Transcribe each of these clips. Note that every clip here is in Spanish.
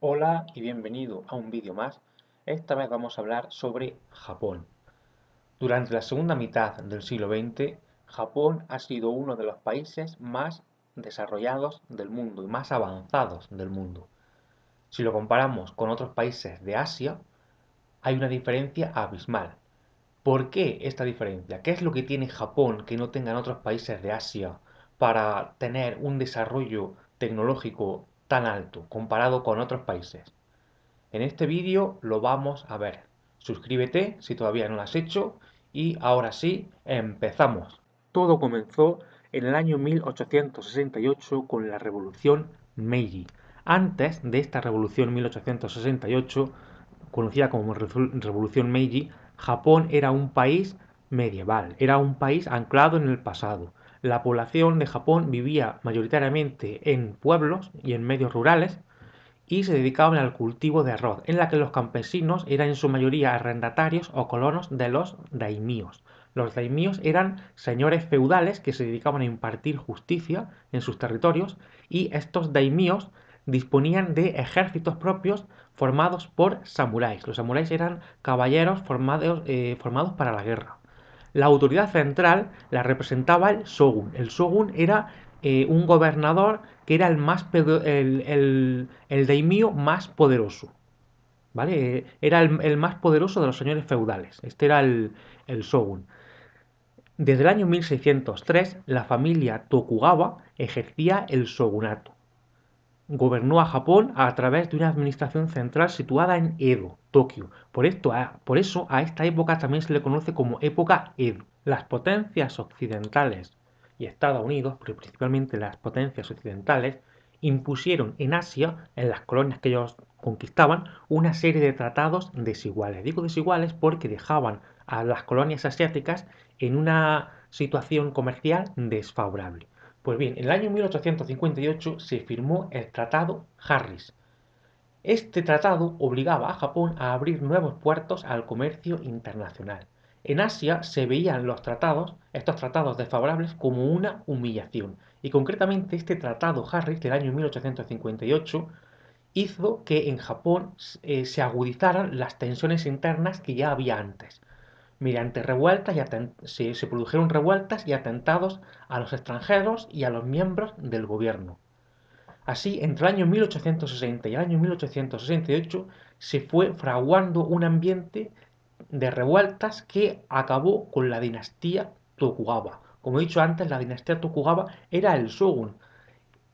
Hola y bienvenido a un vídeo más. Esta vez vamos a hablar sobre Japón. Durante la segunda mitad del siglo XX, Japón ha sido uno de los países más desarrollados del mundo y más avanzados del mundo. Si lo comparamos con otros países de Asia, hay una diferencia abismal. ¿Por qué esta diferencia? ¿Qué es lo que tiene Japón que no tengan otros países de Asia para tener un desarrollo tecnológico tan alto comparado con otros países. En este vídeo lo vamos a ver. Suscríbete si todavía no lo has hecho y ahora sí, empezamos. Todo comenzó en el año 1868 con la Revolución Meiji. Antes de esta Revolución 1868, conocida como Revolución Meiji, Japón era un país medieval, era un país anclado en el pasado la población de Japón vivía mayoritariamente en pueblos y en medios rurales y se dedicaban al cultivo de arroz, en la que los campesinos eran en su mayoría arrendatarios o colonos de los daimios. Los daimios eran señores feudales que se dedicaban a impartir justicia en sus territorios y estos daimios disponían de ejércitos propios formados por samuráis. Los samuráis eran caballeros formados, eh, formados para la guerra la autoridad central la representaba el shogun. El shogun era eh, un gobernador que era el, más el, más poderoso. ¿Vale? Eh, era el, más poderoso de los señores feudales. Este era el, el, shogun. Desde el año 1603, la familia Tokugawa ejercía el shogunato gobernó a Japón a través de una administración central situada en Edo, Tokio. Por, esto, por eso a esta época también se le conoce como época Edo. Las potencias occidentales y Estados Unidos, pero principalmente las potencias occidentales, impusieron en Asia, en las colonias que ellos conquistaban, una serie de tratados desiguales. Digo desiguales porque dejaban a las colonias asiáticas en una situación comercial desfavorable. Pues bien, en el año 1858 se firmó el Tratado Harris. Este tratado obligaba a Japón a abrir nuevos puertos al comercio internacional. En Asia se veían los tratados, estos tratados desfavorables, como una humillación. Y concretamente este tratado Harris del año 1858 hizo que en Japón eh, se agudizaran las tensiones internas que ya había antes mediante revueltas y se, se produjeron revueltas y atentados a los extranjeros y a los miembros del gobierno. Así, entre el año 1860 y el año 1868 se fue fraguando un ambiente de revueltas que acabó con la dinastía Tokugawa. Como he dicho antes, la dinastía Tokugawa era el shogun,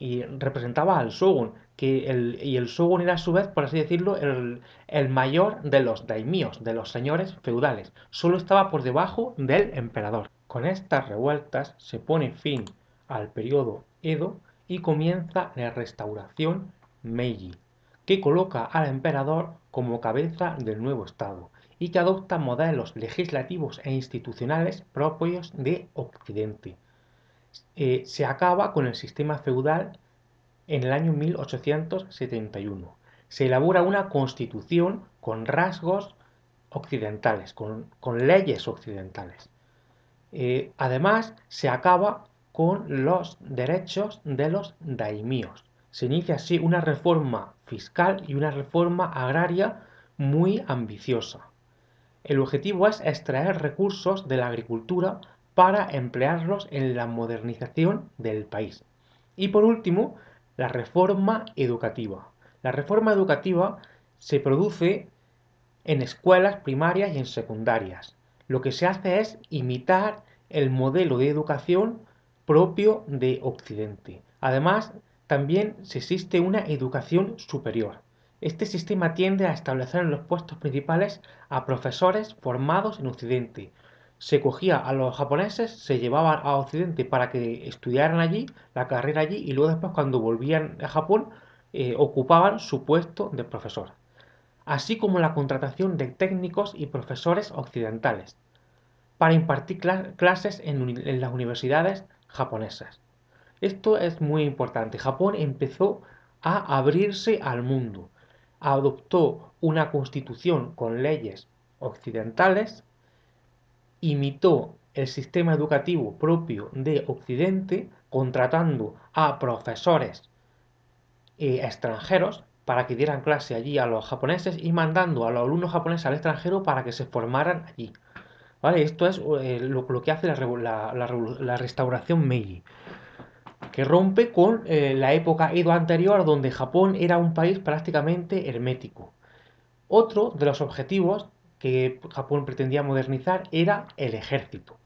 y representaba al shogun, que y el shogun era a su vez, por así decirlo, el, el mayor de los daimios, de los señores feudales. Solo estaba por debajo del emperador. Con estas revueltas se pone fin al periodo Edo y comienza la restauración Meiji, que coloca al emperador como cabeza del nuevo Estado y que adopta modelos legislativos e institucionales propios de Occidente. Eh, se acaba con el sistema feudal en el año 1871. Se elabora una constitución con rasgos occidentales, con, leyes occidentales. Eh, además, se acaba con los derechos de los daimíos. Se inicia así una reforma fiscal y una reforma agraria muy ambiciosa. El objetivo es extraer recursos de la agricultura para emplearlos en la modernización del país. Y por último, la reforma educativa. La reforma educativa se produce en escuelas primarias y en secundarias. Lo que se hace es imitar el modelo de educación propio de Occidente. Además, también se existe una educación superior. Este sistema tiende a establecer en los puestos principales a profesores formados en Occidente, se cogía a los japoneses, se llevaban a Occidente para que estudiaran allí, la carrera allí, y luego después cuando volvían a Japón eh, ocupaban su puesto de profesor, así como la contratación de técnicos y profesores occidentales para impartir clases en las universidades japonesas. Esto es muy importante. Japón empezó a abrirse al mundo, adoptó una constitución con leyes occidentales imitó el sistema educativo propio de Occidente contratando a profesores eh, extranjeros para que dieran clase allí a los japoneses y mandando a los alumnos japoneses al extranjero para que se formaran allí. ¿Vale? Esto es eh, lo, que hace la, restauración Meiji, que rompe con eh, la época Edo anterior donde Japón era un país prácticamente hermético. Otro de los objetivos que Japón pretendía modernizar era el ejército.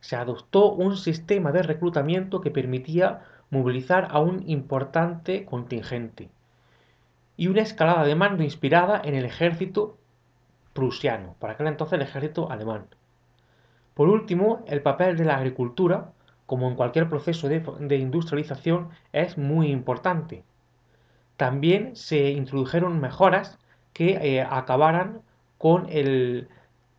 Se adoptó un sistema de reclutamiento que permitía movilizar a un importante contingente y una escalada de mando inspirada en el ejército prusiano, para aquel entonces el ejército alemán. Por último, el papel de la agricultura, como en cualquier proceso de, industrialización, es muy importante. También se introdujeron mejoras que eh, acabaran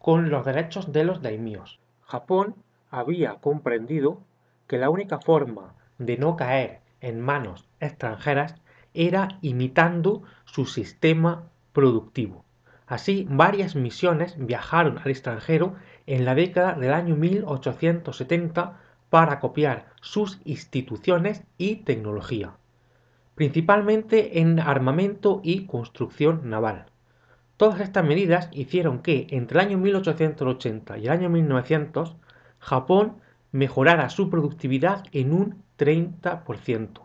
con, los derechos de los daimios. Japón había comprendido que la única forma de no caer en manos extranjeras era imitando su sistema productivo. Así, varias misiones viajaron al extranjero en la década del año 1870 para copiar sus instituciones y tecnología, principalmente en armamento y construcción naval. Todas estas medidas hicieron que entre el año 1880 y el año 1900 Japón mejorara su productividad en un 30%.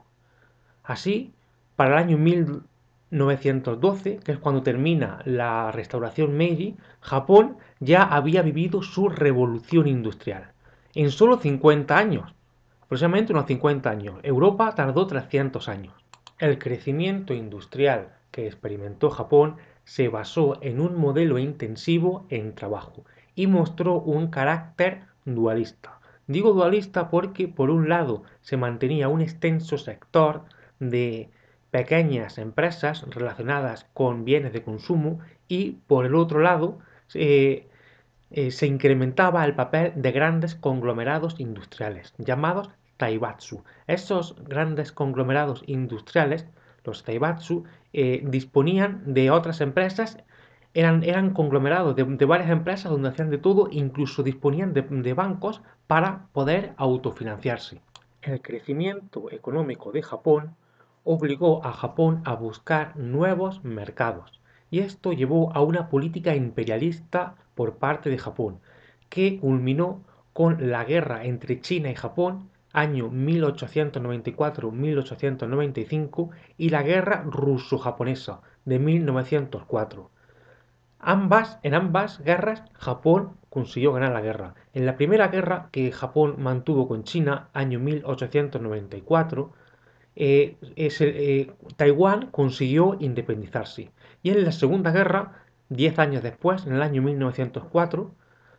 Así, para el año 1912, que es cuando termina la restauración Meiji, Japón ya había vivido su revolución industrial. En solo 50 años, aproximadamente unos 50 años, Europa tardó 300 años. El crecimiento industrial que experimentó Japón se basó en un modelo intensivo en trabajo y mostró un carácter dualista. Digo dualista porque por un lado se mantenía un extenso sector de pequeñas empresas relacionadas con bienes de consumo y por el otro lado se eh, incrementaba el papel de grandes conglomerados industriales llamados Taibatsu. Esos grandes conglomerados industriales los Taibatsu, eh, disponían de otras empresas, eran, conglomerados de, varias empresas donde hacían de todo, incluso disponían de bancos para poder autofinanciarse. El crecimiento económico de Japón obligó a Japón a buscar nuevos mercados y esto llevó a una política imperialista por parte de Japón que culminó con la guerra entre China y Japón año 1894-1895 y la Guerra Ruso-Japonesa de 1904. Ambas, en ambas guerras Japón consiguió ganar la guerra. En la primera guerra que Japón mantuvo con China, año 1894, eh, eh, Taiwán consiguió independizarse. Y en la segunda guerra, 10 años después, en el año 1904,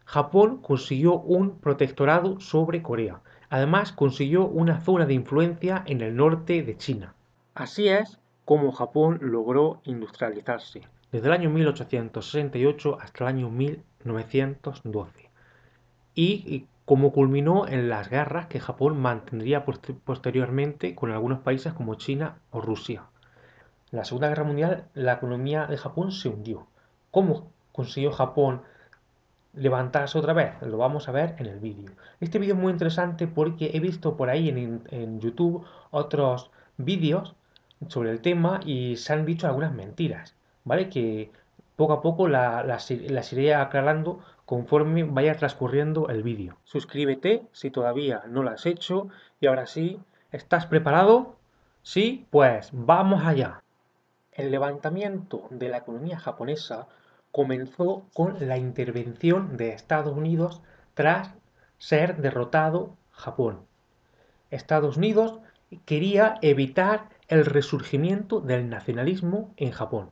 Japón consiguió un protectorado sobre Corea. Además, consiguió una zona de influencia en el norte de China. Así es como Japón logró industrializarse, desde el año 1868 hasta el año 1912, y como culminó en las guerras que Japón mantendría posteriormente con algunos países como China o Rusia. En la Segunda Guerra Mundial la economía de Japón se hundió. ¿Cómo consiguió Japón levantarse otra vez. Lo vamos a ver en el vídeo. Este vídeo es muy interesante porque he visto por ahí en, YouTube otros vídeos sobre el tema y se han dicho algunas mentiras, ¿vale? Que poco a poco las la, iré aclarando conforme vaya transcurriendo el vídeo. Suscríbete si todavía no lo has hecho y ahora sí, ¿estás preparado? Sí, pues vamos allá. El levantamiento de la economía japonesa comenzó con la intervención de Estados Unidos tras ser derrotado Japón. Estados Unidos quería evitar el resurgimiento del nacionalismo en Japón,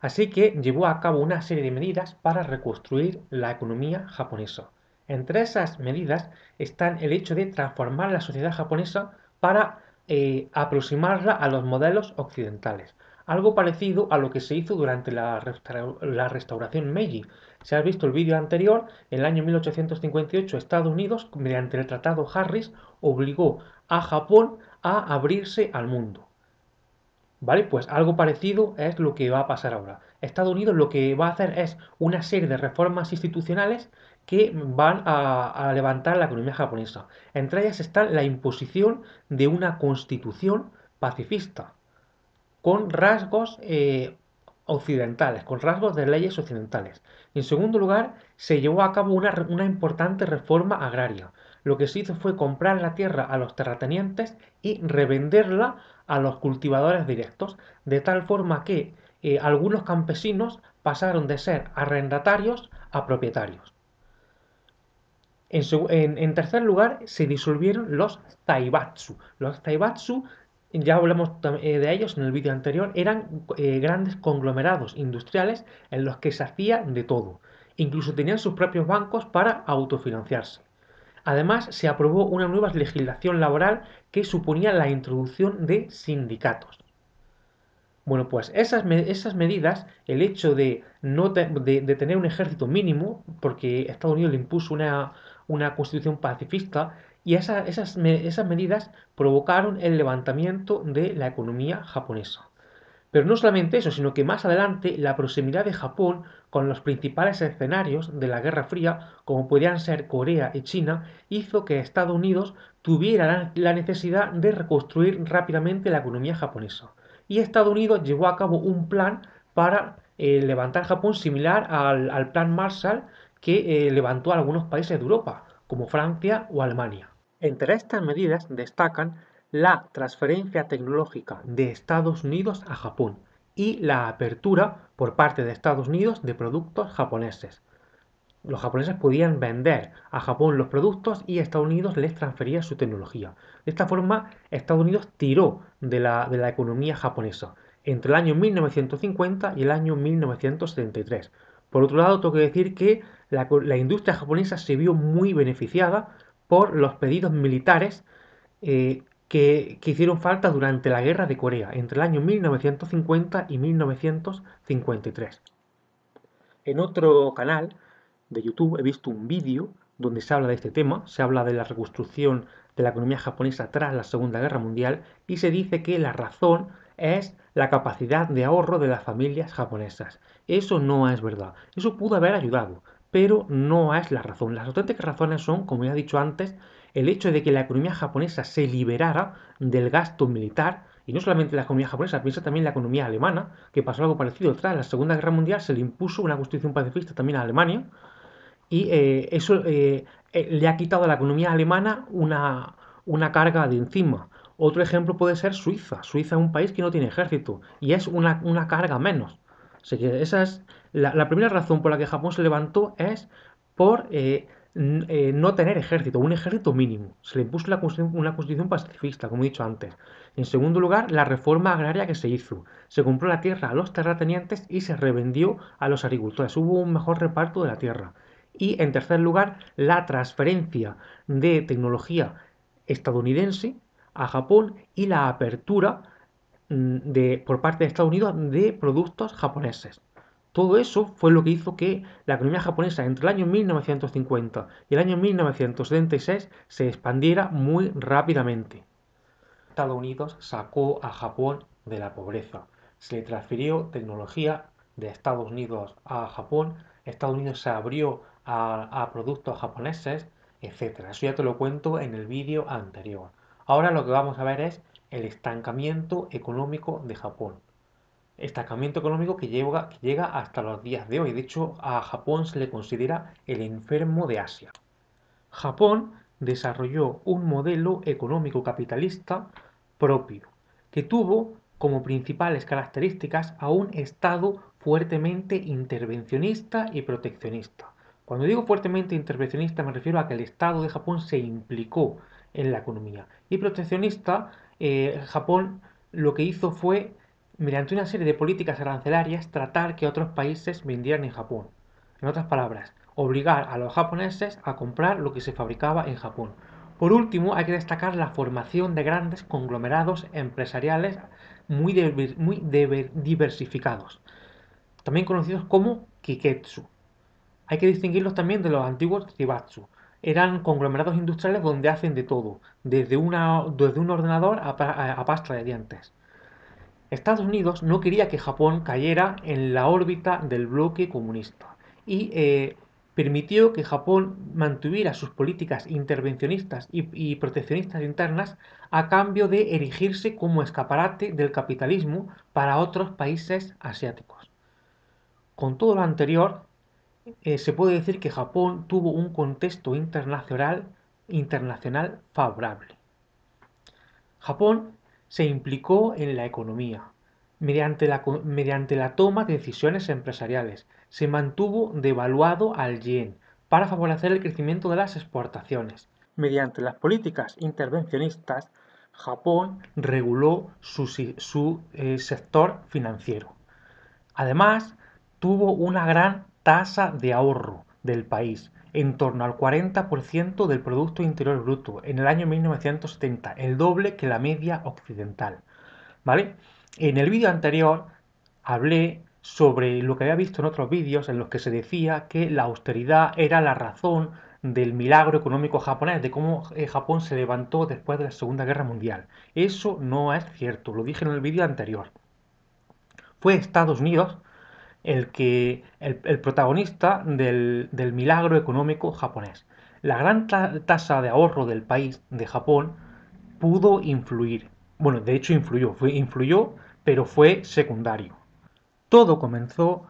así que llevó a cabo una serie de medidas para reconstruir la economía japonesa. Entre esas medidas están el hecho de transformar la sociedad japonesa para eh, aproximarla a los modelos occidentales, algo parecido a lo que se hizo durante la, restauración Meiji. Si has visto el vídeo anterior, en el año 1858 Estados Unidos, mediante el Tratado Harris, obligó a Japón a abrirse al mundo. ¿Vale? Pues algo parecido es lo que va a pasar ahora. Estados Unidos lo que va a hacer es una serie de reformas institucionales que van a levantar la economía japonesa. Entre ellas está la imposición de una constitución pacifista con rasgos eh, occidentales, con rasgos de leyes occidentales. En segundo lugar, se llevó a cabo una, importante reforma agraria. Lo que se hizo fue comprar la tierra a los terratenientes y revenderla a los cultivadores directos, de tal forma que eh, algunos campesinos pasaron de ser arrendatarios a propietarios. En, en tercer lugar, se disolvieron los taibatsu. Los taibatsu ya hablamos eh, de ellos en el vídeo anterior, eran eh, grandes conglomerados industriales en los que se hacía de todo. Incluso tenían sus propios bancos para autofinanciarse. Además, se aprobó una nueva legislación laboral que suponía la introducción de sindicatos. Bueno, pues esas, esas medidas, el hecho de, no tener un ejército mínimo, porque Estados Unidos le impuso una, una constitución pacifista, y esas, esas medidas provocaron el levantamiento de la economía japonesa. Pero no solamente eso, sino que más adelante la proximidad de Japón con los principales escenarios de la Guerra Fría, como podían ser Corea y China, hizo que Estados Unidos tuviera la necesidad de reconstruir rápidamente la economía japonesa. Y Estados Unidos llevó a cabo un plan para eh, levantar Japón similar al, plan Marshall que eh, levantó algunos países de Europa como Francia o Alemania. Entre estas medidas destacan la transferencia tecnológica de Estados Unidos a Japón y la apertura por parte de Estados Unidos de productos japoneses. Los japoneses podían vender a Japón los productos y Estados Unidos les transfería su tecnología. De esta forma, Estados Unidos tiró de la, de la economía japonesa entre el año 1950 y el año 1973, por otro lado, tengo que decir que la, industria japonesa se vio muy beneficiada por los pedidos militares eh, que, que, hicieron falta durante la Guerra de Corea, entre el año 1950 y 1953. En otro canal de YouTube he visto un vídeo donde se habla de este tema, se habla de la reconstrucción de la economía japonesa tras la Segunda Guerra Mundial y se dice que la razón es la capacidad de ahorro de las familias japonesas. Eso no es verdad. Eso pudo haber ayudado, pero no es la razón. Las auténticas razones son, como ya he dicho antes, el hecho de que la economía japonesa se liberara del gasto militar, y no solamente la economía japonesa, piensa también la economía alemana, que pasó algo parecido. Tras la Segunda Guerra Mundial se le impuso una constitución pacifista también a Alemania, y eh, eso eh, eh, le ha quitado a la economía alemana una, una carga de encima. Otro ejemplo puede ser Suiza. Suiza es un país que no tiene ejército y es una, carga menos. Así que esa es la, primera razón por la que Japón se levantó es por eh, eh, no tener ejército, un ejército mínimo. Se le impuso una constitución pacifista, como he dicho antes. En segundo lugar, la reforma agraria que se hizo. Se compró la tierra a los terratenientes y se revendió a los agricultores. Hubo un mejor reparto de la tierra. Y en tercer lugar, la transferencia de tecnología estadounidense a Japón y la apertura mm, de, por parte de Estados Unidos de productos japoneses. Todo eso fue lo que hizo que la economía japonesa entre el año 1950 y el año 1976 se expandiera muy rápidamente. Estados Unidos sacó a Japón de la pobreza. Se le transfirió tecnología de Estados Unidos a Japón. Estados Unidos se abrió a, a productos japoneses, etc. Eso ya te lo cuento en el vídeo anterior. Ahora lo que vamos a ver es el estancamiento económico de Japón. Estancamiento económico que llega, hasta los días de hoy. De hecho, a Japón se le considera el enfermo de Asia. Japón desarrolló un modelo económico capitalista propio, que tuvo como principales características a un Estado fuertemente intervencionista y proteccionista. Cuando digo fuertemente intervencionista me refiero a que el Estado de Japón se implicó en la economía. Y proteccionista, eh, Japón lo que hizo fue, mediante una serie de políticas arancelarias, tratar que otros países vendieran en Japón. En otras palabras, obligar a los japoneses a comprar lo que se fabricaba en Japón. Por último, hay que destacar la formación de grandes conglomerados empresariales muy, diversificados, también conocidos como Kiketsu. Hay que distinguirlos también de los antiguos Tibatsu, eran conglomerados industriales donde hacen de todo, desde, una, desde un ordenador a, a, de dientes. Estados Unidos no quería que Japón cayera en la órbita del bloque comunista y eh, permitió que Japón mantuviera sus políticas intervencionistas y, y proteccionistas internas a cambio de erigirse como escaparate del capitalismo para otros países asiáticos. Con todo lo anterior, eh, se puede decir que Japón tuvo un contexto internacional, internacional favorable. Japón se implicó en la economía mediante la, mediante la toma de decisiones empresariales. Se mantuvo devaluado al yen para favorecer el crecimiento de las exportaciones. Mediante las políticas intervencionistas, Japón reguló su, eh, sector financiero. Además, tuvo una gran tasa de ahorro del país en torno al 40% del Producto Interior Bruto en el año 1970, el doble que la media occidental. ¿Vale? En el vídeo anterior hablé sobre lo que había visto en otros vídeos en los que se decía que la austeridad era la razón del milagro económico japonés, de cómo eh, Japón se levantó después de la Segunda Guerra Mundial. Eso no es cierto, lo dije en el vídeo anterior. Fue Estados Unidos el, que, el, protagonista del, milagro económico japonés. La gran tasa de ahorro del país, de Japón, pudo influir. Bueno, de hecho influyó, influyó, pero fue secundario. Todo comenzó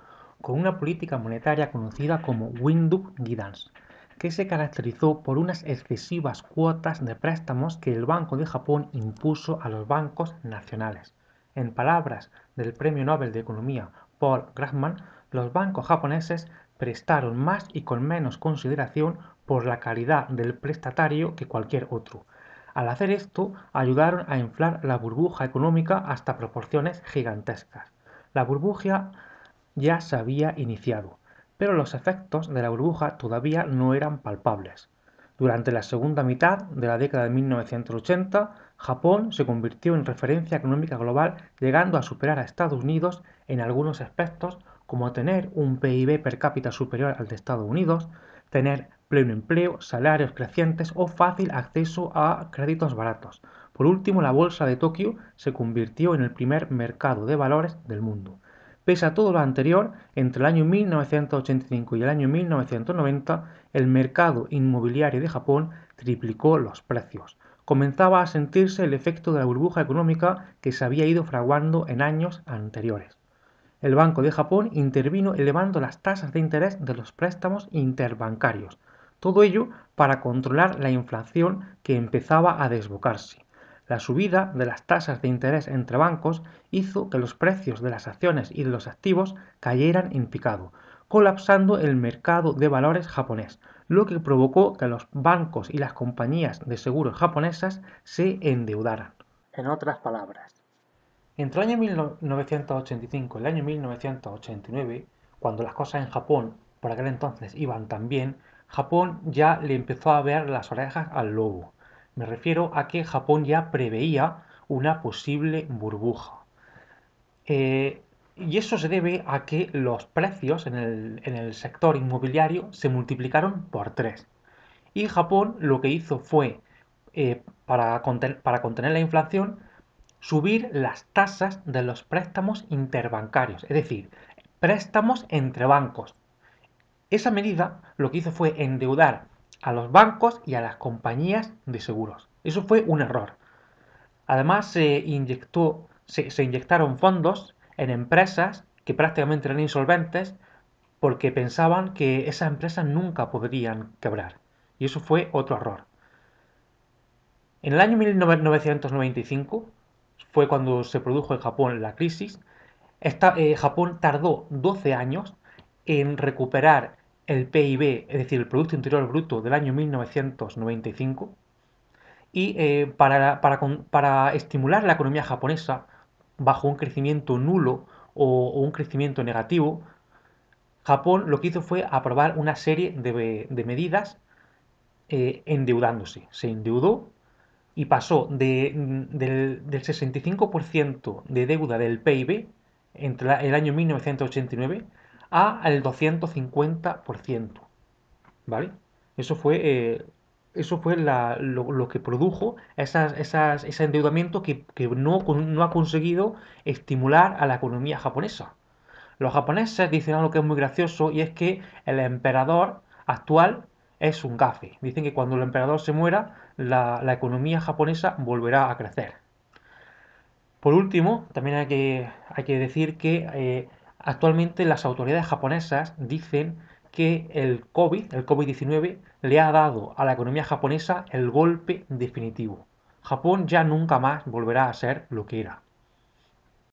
con una política monetaria conocida como Windup Guidance, que se caracterizó por unas excesivas cuotas de préstamos que el Banco de Japón impuso a los bancos nacionales. En palabras del Premio Nobel de Economía Paul Graham, los bancos japoneses prestaron más y con menos consideración por la calidad del prestatario que cualquier otro. Al hacer esto, ayudaron a inflar la burbuja económica hasta proporciones gigantescas. La burbuja ya se había iniciado, pero los efectos de la burbuja todavía no eran palpables. Durante la segunda mitad de la década de 1980, Japón se convirtió en referencia económica global, llegando a superar a Estados Unidos en algunos aspectos, como tener un PIB per cápita superior al de Estados Unidos, tener pleno empleo, salarios crecientes o fácil acceso a créditos baratos. Por último, la bolsa de Tokio se convirtió en el primer mercado de valores del mundo. Pese a todo lo anterior, entre el año 1985 y el año 1990, el mercado inmobiliario de Japón triplicó los precios comenzaba a sentirse el efecto de la burbuja económica que se había ido fraguando en años anteriores. El Banco de Japón intervino elevando las tasas de interés de los préstamos interbancarios, todo ello para controlar la inflación que empezaba a desbocarse. La subida de las tasas de interés entre bancos hizo que los precios de las acciones y de los activos cayeran en picado, colapsando el mercado de valores japonés, lo que provocó que los bancos y las compañías de seguros japonesas se endeudaran. En otras palabras, entre el año 1985 y el año 1989, cuando las cosas en Japón por aquel entonces iban tan bien, Japón ya le empezó a ver las orejas al lobo. Me refiero a que Japón ya preveía una posible burbuja. Eh, y eso se debe a que los precios en el, sector inmobiliario se multiplicaron por tres. Y Japón lo que hizo fue, eh, para, para contener la inflación, subir las tasas de los préstamos interbancarios, es decir, préstamos entre bancos. Esa medida lo que hizo fue endeudar a los bancos y a las compañías de seguros. Eso fue un error. Además se inyectó, se, se inyectaron fondos en empresas que prácticamente eran insolventes porque pensaban que esas empresas nunca podrían quebrar. Y eso fue otro error. En el año 1995 fue cuando se produjo en Japón la crisis. Eh, Japón tardó 12 años en recuperar el PIB, es decir, el Producto Interior Bruto del año 1995. Y eh, para, para estimular la economía japonesa, bajo un crecimiento nulo o, un crecimiento negativo, Japón lo que hizo fue aprobar una serie de, medidas eh, endeudándose. Se endeudó y pasó del, 65% de deuda del PIB entre el año 1989 a al 250%. ¿Vale? Eso fue eh, eso fue lo, que produjo ese endeudamiento que, no, ha conseguido estimular a la economía japonesa. Los japoneses dicen algo que es muy gracioso y es que el emperador actual es un gafe. Dicen que cuando el emperador se muera, la, economía japonesa volverá a crecer. Por último, también hay que, decir que eh, actualmente las autoridades japonesas dicen que el COVID, el COVID-19, le ha dado a la economía japonesa el golpe definitivo. Japón ya nunca más volverá a ser lo que era.